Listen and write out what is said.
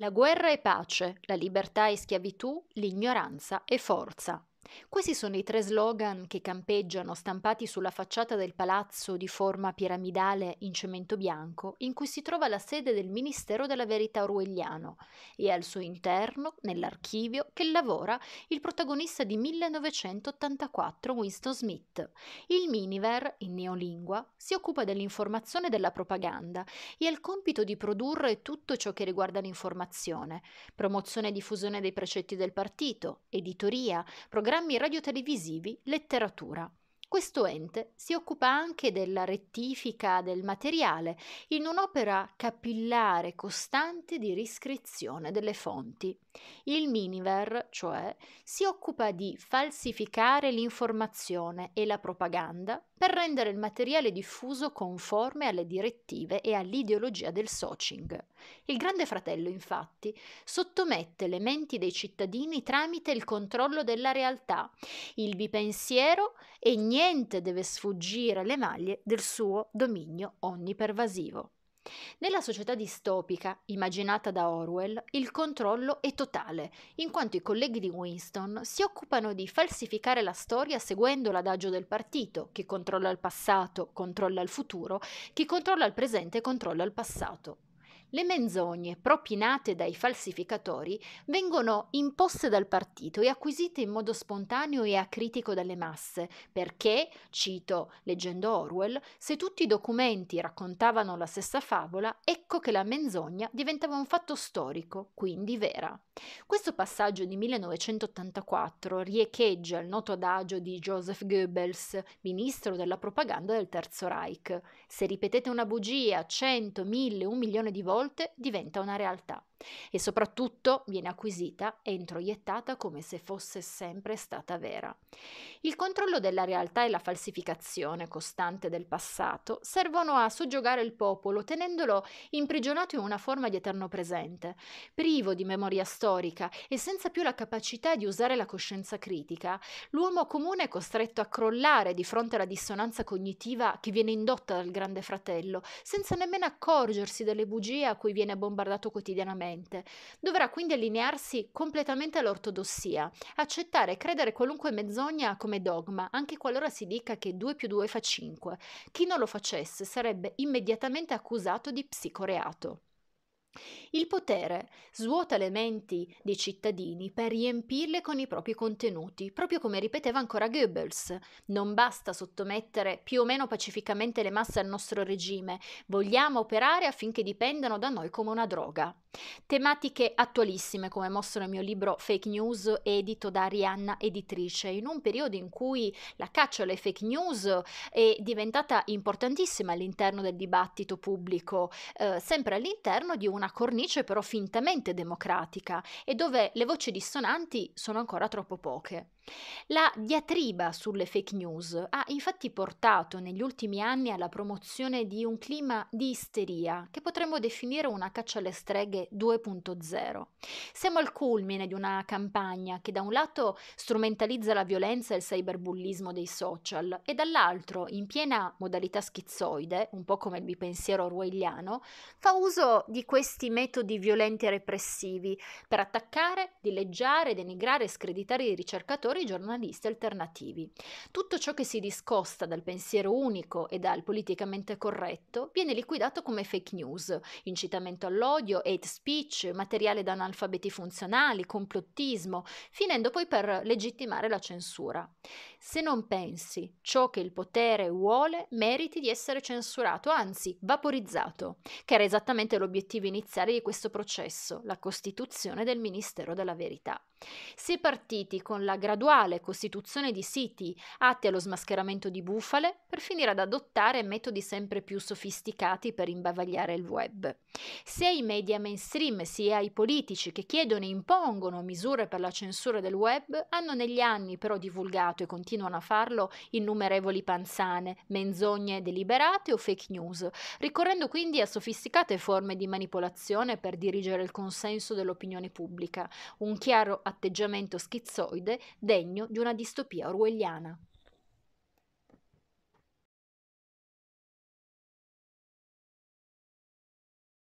La guerra e pace, la libertà e schiavitù, l'ignoranza e forza. Questi sono i tre slogan che campeggiano stampati sulla facciata del palazzo di forma piramidale in cemento bianco in cui si trova la sede del Ministero della Verità orwelliano e al suo interno, nell'archivio, che lavora il protagonista di 1984 Winston Smith. Il Miniver, in neolingua, si occupa dell'informazione e della propaganda e ha il compito di produrre tutto ciò che riguarda l'informazione, promozione e diffusione dei precetti del partito, editoria, programmazione programmi radiotelevisivi, letteratura. Questo ente si occupa anche della rettifica del materiale in un'opera capillare costante di riscrizione delle fonti. Il Miniver, cioè, si occupa di falsificare l'informazione e la propaganda per rendere il materiale diffuso conforme alle direttive e all'ideologia del socing. Il Grande Fratello, infatti, sottomette le menti dei cittadini tramite il controllo della realtà, il bipensiero e niente niente deve sfuggire alle maglie del suo dominio onnipervasivo. Nella società distopica, immaginata da Orwell, il controllo è totale, in quanto i colleghi di Winston si occupano di falsificare la storia seguendo l'adagio del partito, che controlla il passato controlla il futuro, chi controlla il presente controlla il passato. Le menzogne propinate dai falsificatori vengono imposte dal partito e acquisite in modo spontaneo e acritico dalle masse, perché, cito leggendo Orwell, se tutti i documenti raccontavano la stessa favola, ecco che la menzogna diventava un fatto storico, quindi vera. Questo passaggio di 1984 riecheggia il noto adagio di Joseph Goebbels, ministro della propaganda del Terzo Reich. Se ripetete una bugia, cento, mille, un milione di volte, volte diventa una realtà e soprattutto viene acquisita e introiettata come se fosse sempre stata vera. Il controllo della realtà e la falsificazione costante del passato servono a soggiogare il popolo tenendolo imprigionato in una forma di eterno presente, privo di memoria storica e senza più la capacità di usare la coscienza critica, l'uomo comune è costretto a crollare di fronte alla dissonanza cognitiva che viene indotta dal grande fratello, senza nemmeno accorgersi delle bugie a cui viene bombardato quotidianamente differente. Dovrà quindi allinearsi completamente all'ortodossia, accettare e credere qualunque menzogna come dogma, anche qualora si dica che 2 più 2 fa 5. Chi non lo facesse sarebbe immediatamente accusato di psicoreato. Il potere svuota le menti dei cittadini per riempirle con i propri contenuti, proprio come ripeteva ancora Goebbels. Non basta sottomettere più o meno pacificamente le masse al nostro regime, vogliamo operare affinché dipendano da noi come una droga. Tematiche attualissime, come mostro nel mio libro Fake News, edito da Arianna Editrice, in un periodo in cui la caccia alle fake news è diventata importantissima all'interno del dibattito pubblico, eh, sempre all'interno di una cornice però fintamente democratica e dove le voci dissonanti sono ancora troppo poche. La diatriba sulle fake news ha infatti portato negli ultimi anni alla promozione di un clima di isteria che potremmo definire una caccia alle streghe 2.0. Siamo al culmine di una campagna che da un lato strumentalizza la violenza e il cyberbullismo dei social e dall'altro, in piena modalità schizzoide, un po' come il bipensiero orwelliano, fa uso di questi metodi violenti e repressivi per attaccare, dileggiare, denigrare e screditare i ricercatori articoli giornalisti alternativi. Tutto ciò che si discosta dal pensiero unico e dal politicamente corretto viene liquidato come fake news, incitamento all'odio, hate speech, materiale da analfabeti funzionali, complottismo, finendo poi per legittimare la censura. Se non pensi ciò che il potere vuole, meriti di essere censurato, anzi vaporizzato, che era esattamente l'obiettivo iniziale di questo processo, la costituzione del Ministero della Verità. Se è partiti con la graduale eventuale costituzione di siti atti allo smascheramento di bufale per finire ad adottare metodi sempre più sofisticati per imbavagliare il web. Sia i media mainstream sia i politici che chiedono e impongono misure per la censura del web hanno negli anni però divulgato e continuano a farlo innumerevoli panzane, menzogne deliberate o fake news, ricorrendo quindi a sofisticate forme di manipolazione per dirigere il consenso dell'opinione pubblica, un chiaro atteggiamento schizzoide degno di una distopia orwelliana.